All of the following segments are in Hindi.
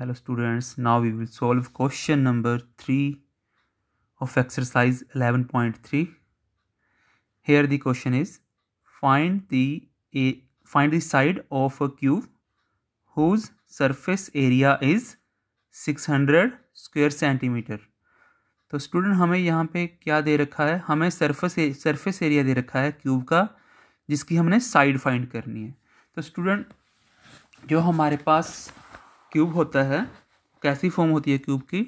hello students now we will solve question number 3 of exercise 11.3 here the question is find the a find the side of a cube whose surface area is 600 square centimetre तो स्टूडेंट हमें यहाँ पे क्या दे रखा है हमें सरफेस सरफेस एरिया दे रखा है क्यूब का जिसकी हमने साइड फाइंड करनी है तो स्टूडेंट जो हमारे पास क्यूब होता है कैसी फॉर्म होती है क्यूब की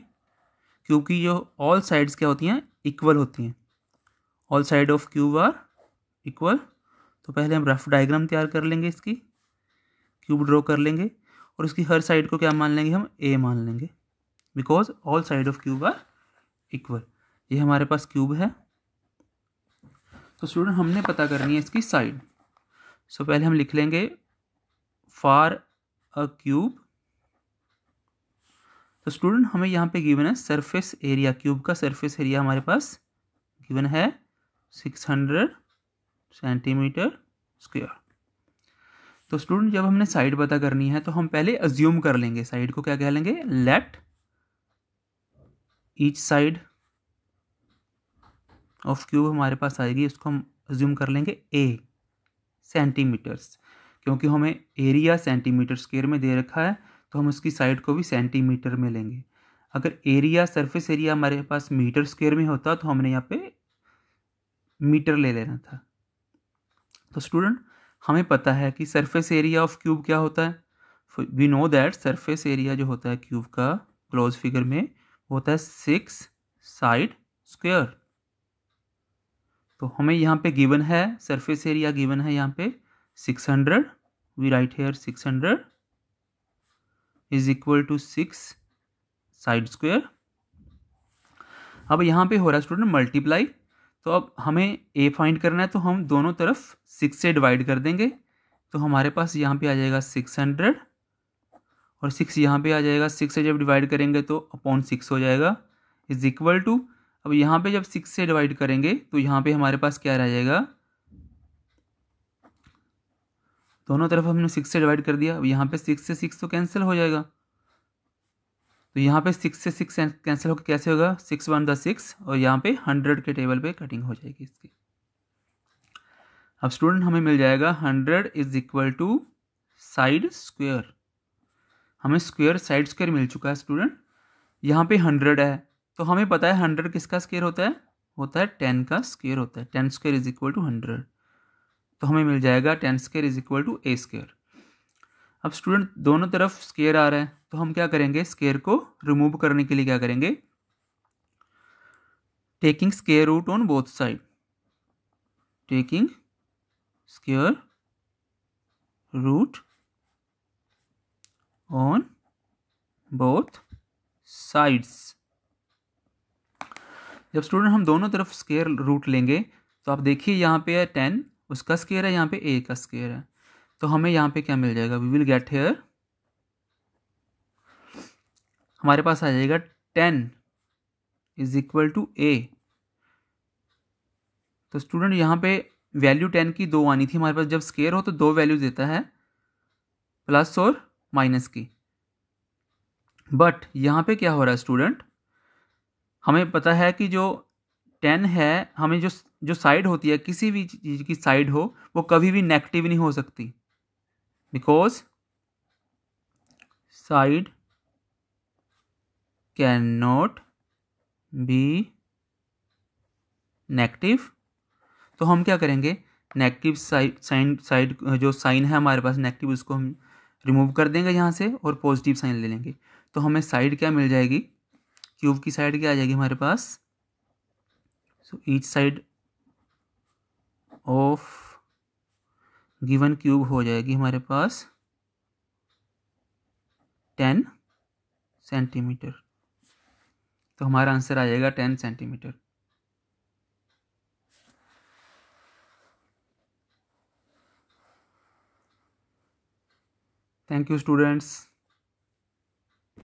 क्यूब की जो ऑल साइड्स क्या होती हैं इक्वल होती हैं all side of cube are equal तो पहले हम रफ डायग्राम तैयार कर लेंगे इसकी क्यूब ड्रॉ कर लेंगे और इसकी हर साइड को क्या मान लेंगे हम ए मान लेंगे because all side of cube are equal ये हमारे पास क्यूब है तो स्टूडेंट हमने पता करनी है इसकी साइड सो so, पहले हम लिख लेंगे फार अ क्यूब तो स्टूडेंट हमें यहाँ पे गिवन है सरफेस एरिया क्यूब का सरफेस एरिया हमारे पास गिवन है सिक्स हंड्रेड सेंटीमीटर स्क्वेयर तो स्टूडेंट जब हमने साइड पता करनी है तो हम पहले अज्यूम कर लेंगे साइड को क्या कह लेंगे let each side of cube हमारे पास आएगी इसको हम अज्यूम कर लेंगे ए सेंटीमीटर्स क्योंकि हमें एरिया सेंटीमीटर स्केयर में दे रखा है तो हम उसकी साइड को भी सेंटीमीटर में लेंगे अगर एरिया सरफेस एरिया हमारे पास मीटर स्क्वेयर में होता तो हमने यहाँ पे मीटर ले लेना था तो स्टूडेंट हमें पता है कि सरफेस एरिया ऑफ क्यूब क्या होता है we know that surface area जो होता है क्यूब का क्लोज फिगर में होता है सिक्स साइड स्क्वेयर तो हमें यहाँ पे गिवन है सरफेस एरिया गिवन है यहाँ पे six hundred we write here six hundred is equal to six side square अब यहाँ पे हो रहा है स्टूडेंट मल्टीप्लाई तो अब हमें ए फाइंड करना है तो हम दोनों तरफ सिक्स से डिवाइड कर देंगे तो हमारे पास यहाँ पे आ जाएगा सिक्स हंड्रेड और सिक्स यहाँ पे आ जाएगा सिक्स से जब डिवाइड करेंगे तो अपॉन सिक्स हो जाएगा इज इक्वल टू अब यहाँ पे जब सिक्स से डिवाइड करेंगे तो यहाँ पे हमारे पास क्या रह जाएगा दोनों तरफ हमने सिक्स से डिवाइड कर दिया अब यहाँ पे सिक्स से सिक्स तो कैंसिल हो जाएगा तो यहाँ पे सिक्स से सिक्स कैंसिल होकर कैसे होगा सिक्स वन द सिक्स और यहाँ पे हंड्रेड के टेबल पे कटिंग हो जाएगी इसकी अब स्टूडेंट हमें मिल जाएगा hundred is equal to side square हमें स्क्वेयर साइड स्क्वेयर मिल चुका है स्टूडेंट यहाँ पे हंड्रेड है तो हमें पता है हंड्रेड किसका स्केयर होता है होता है टेन का स्क्वेयर होता है ten square is equal to hundred तो हमें मिल जाएगा ten square is equal to a square अब स्टूडेंट दोनों तरफ स्केयर आ रहा है तो हम क्या करेंगे स्केयर को रिमूव करने के लिए क्या करेंगे taking square root on both side taking square root on both sides जब स्टूडेंट हम दोनों तरफ स्केयर रूट लेंगे तो आप देखिए यहाँ पे है टेन उसका स्केयर है यहाँ पे ए का स्केयर है तो हमें यहाँ पे क्या मिल जाएगा वी विल गेट हेयर हमारे पास आ जाएगा ten is equal to a तो स्टूडेंट यहाँ पे वैल्यू टेन की दो आनी थी हमारे पास जब स्केयर हो तो दो वैल्यू देता है प्लस और माइनस की बट यहाँ पे क्या हो रहा है स्टूडेंट हमें पता है कि जो टेन है हमें जो जो साइड होती है किसी भी चीज़ की साइड हो वो कभी भी नेगेटिव नहीं हो सकती because side can not be negative तो हम क्या करेंगे नेगेटिव साइन साइड जो साइन है हमारे पास नेगेटिव उसको हम रिमूव कर देंगे यहाँ से और पॉजिटिव साइन ले लेंगे तो हमें साइड क्या मिल जाएगी क्यूब की साइड क्या आ जाएगी हमारे पास so each side of given cube हो जाएगी हमारे पास टेन सेंटीमीटर तो हमारा आंसर आ जाएगा ten centimetre thank you students